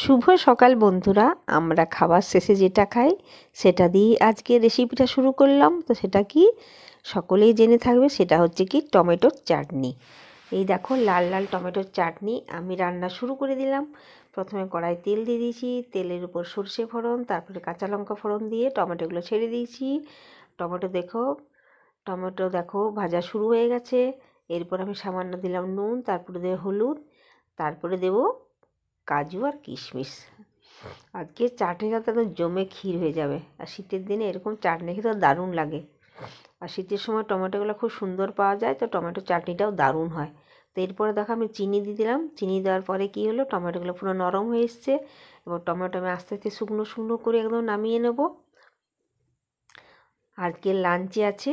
শুভ সকাল বন্ধুরা আমরা খাবার শেষে যেটা খাই সেটা দিয়েই আজকে রেসিপিটা শুরু করলাম তো সেটা কি সকলেই জেনে থাকবে সেটা হচ্ছে কি টমেটোর চাটনি এই দেখো লাল লাল টমেটোর চাটনি আমি রান্না শুরু করে দিলাম প্রথমে কড়াই তেল দিয়ে দিয়েছি তেলের উপর সর্ষে ফোড়ন তারপরে কাঁচা লঙ্কা ফোড়ন দিয়ে টমেটোগুলো ছেড়ে দিয়েছি টমেটো দেখো টমেটো দেখো ভাজা শুরু হয়ে গেছে এরপর আমি সামান্য দিলাম নুন তারপরে দেব হলুদ তারপরে দেবো কাজু আর কিশমিশ আজকে চাটনিটা তো একদম জমে ক্ষীর হয়ে যাবে আর শীতের দিনে এরকম চাটনি খেতে দারুণ লাগে আর শীতের সময় টমেটোগুলো খুব সুন্দর পাওয়া যায় তো টমেটো চাটনিটাও দারুণ হয় তো এরপরে দেখো আমি চিনি দিয়ে দিলাম চিনি দেওয়ার পরে কি হলো টমেটোগুলো পুরো নরম হয়ে এসছে এবং টমেটো আমি আস্তে আস্তে শুকনো শুকনো করে একদম নামিয়ে নেব আজকে লাঞ্চে আছে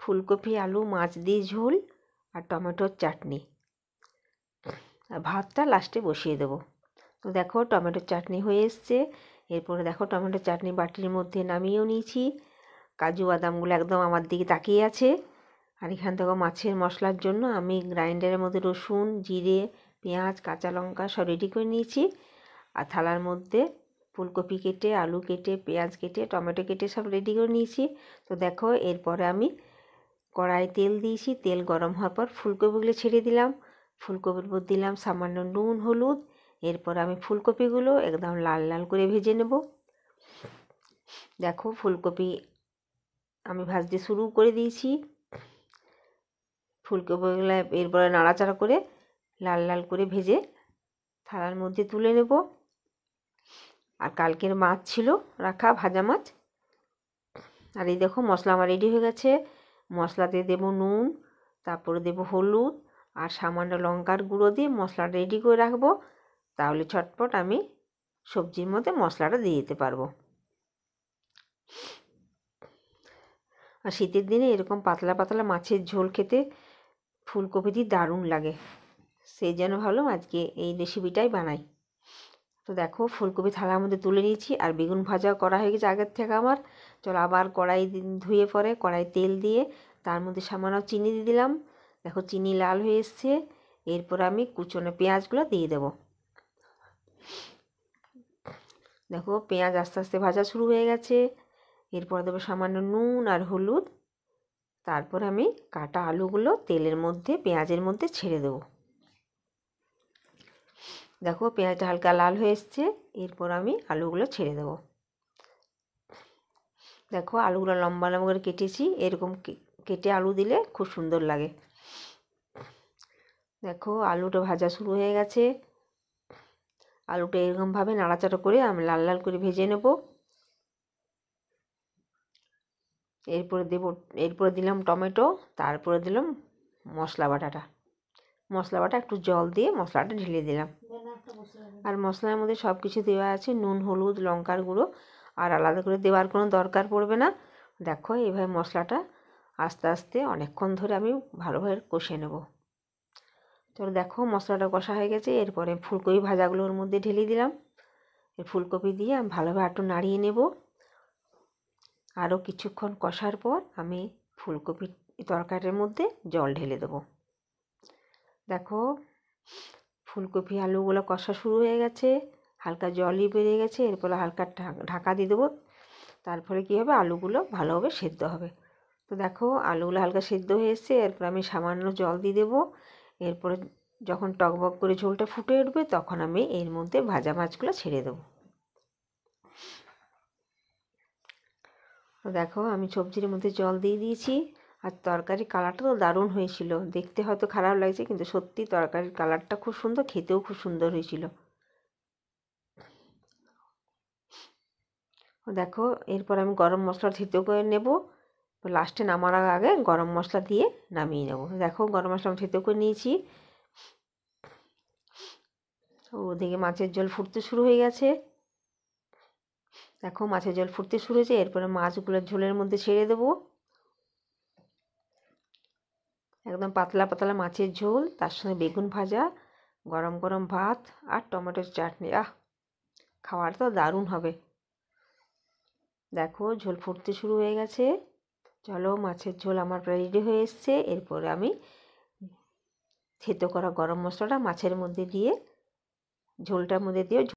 ফুলকপি আলু মাছ দিয়ে ঝোল আর টমেটোর চাটনি ভাতটা লাস্টে বসিয়ে দেবো তো দেখো টমেটোর চাটনি হয়ে এসছে এরপরে দেখো টমেটোর চাটনি বাটির মধ্যে নামিয়েও নিয়েছি কাজু বাদামগুলো একদম আমার দিকে তাকিয়ে আছে আর এখান থেকে মাছের মশলার জন্য আমি গ্রাইন্ডারের মধ্যে রসুন জিরে পেঁয়াজ কাঁচা লঙ্কা সব রেডি করে নিয়েছি আর থালার মধ্যে ফুলকপি কেটে আলু কেটে পেঁয়াজ কেটে টমেটো কেটে সব রেডি করে নিয়েছি তো দেখো এরপরে আমি কড়াই তেল দিয়েছি তেল গরম হওয়ার পর ফুলকপিগুলো ছেড়ে দিলাম ফুলকপির উপর দিলাম সামান্য নুন হলুদ এরপর আমি ফুলকপিগুলো একদম লাল লাল করে ভেজে নেব দেখো ফুলকপি আমি ভাজতে শুরু করে দিয়েছি ফুলকপিগুলো এরপরে নাড়াচাড়া করে লাল লাল করে ভেজে থালার মধ্যে তুলে নেব আর কালকের মাছ ছিল রাখা ভাজা মাছ আর এই দেখো মশলা আমার রেডি হয়ে গেছে মশলাতে দেব নুন তারপরে দেব হলুদ আর সামান্য লঙ্কার গুঁড়ো দিয়ে মশলাটা রেডি করে রাখবো তাহলে ছটপট আমি সবজির মধ্যে মশলাটা দিয়ে দিতে পারবো আর শীতের দিনে এরকম পাতলা পাতলা মাছের ঝোল খেতে ফুলকপি দিয়ে দারুণ লাগে সেই জন্য ভাবলাম আজকে এই রেসিপিটাই বানাই তো দেখো ফুলকপি থালার মধ্যে তুলে নিয়েছি আর বেগুন ভাজা করা হয়ে গেছে আগের থেকে আমার চলো আবার কড়াই ধুয়ে পরে কড়াই তেল দিয়ে তার মধ্যে সামান্য চিনি দিয়ে দিলাম দেখো চিনি লাল হয়ে এসছে এরপর আমি কুচনো পেঁয়াজগুলো দিয়ে দেব দেখো পেঁয়াজ আস্তে আস্তে ভাজা শুরু হয়ে গেছে এরপর দেবো সামান্য নুন আর হলুদ তারপর আমি কাটা আলুগুলো তেলের মধ্যে পেঁয়াজের মধ্যে ছেড়ে দেব দেখো পেঁয়াজটা হালকা লাল হয়ে এসছে এরপর আমি আলুগুলো ছেড়ে দেব দেখো আলুগুলো লম্বা লম্বা করে কেটেছি এরকম কেটে আলু দিলে খুব সুন্দর লাগে দেখো আলুটা ভাজা শুরু হয়ে গেছে আলুটা এরকমভাবে নাড়াচাড়া করে আমি লাল লাল করে ভেজে নেব এরপরে দেব এরপরে দিলাম টমেটো তারপরে দিলাম মশলা বাটাটা মশলা বাটা একটু জল দিয়ে মশলাটা ঢেলে দিলাম আর মশলার মধ্যে সব কিছু দেওয়া আছে নুন হলুদ লঙ্কার গুঁড়ো আর আলাদা করে দেওয়ার কোনো দরকার পড়বে না দেখো এইভাবে মশলাটা আস্তে আস্তে অনেকক্ষণ ধরে আমি ভালোভাবে কষে নেবো তো দেখো মশলাটা কষা হয়ে গেছে এরপরে ফুলকপি ভাজাগুলো ওর মধ্যে ঢেলে দিলাম ফুলকপি দিয়ে আমি ভালোভাবে একটু নাড়িয়ে নেব আরও কিছুক্ষণ কষার পর আমি ফুলকপির তরকারির মধ্যে জল ঢেলে দেব দেখো ফুলকপি আলুগুলো কষা শুরু হয়ে গেছে হালকা জলই বেরিয়ে গেছে এরপরে হালকা ঢাকা দিয়ে দেবো তারপরে কী হবে আলুগুলো ভালোভাবে সেদ্ধ হবে তো দেখো আলুগুলো হালকা সেদ্ধ হয়েছে এরপর আমি সামান্য জল দিয়ে দেবো এরপরে যখন টকবক করে ঝোলটা ফুটে উঠবে তখন আমি এর মধ্যে ভাজা মাছগুলো ছেড়ে দেবো দেখো আমি সবজির মধ্যে জল দিয়ে দিয়েছি আর তরকারি কালারটা তো দারুণ হয়েছিল দেখতে হয়তো খারাপ লাগছে কিন্তু সত্যি তরকারির কালারটা খুব সুন্দর খেতেও খুব সুন্দর হয়েছিল দেখো এরপর আমি গরম মশলা থেতো করে নেব তো লাস্টে নামার আগে গরম মশলা দিয়ে নামিয়ে নেবো দেখো গরম মশলা আমি থেতো করে নিয়েছি ওদিকে মাছের জল ফুটতে শুরু হয়ে গেছে দেখো মাছের জল ফুটতে শুরু হয়েছে এরপরে মাছগুলো ঝোলের মধ্যে ছেড়ে দেবো একদম পাতলা পাতলা মাছের ঝোল তার সঙ্গে বেগুন ভাজা গরম গরম ভাত আর টমেটোর চাটনি আহ খাওয়ার তো দারুণ হবে দেখো ঝোল ফুটতে শুরু হয়ে গেছে চলো মাছের ঝোল আমার প্রায় রেডি হয়ে এসছে এরপরে আমি থেতো করা গরম মশলাটা মাছের মধ্যে দিয়ে ঝোলটার মধ্যে দিয়ে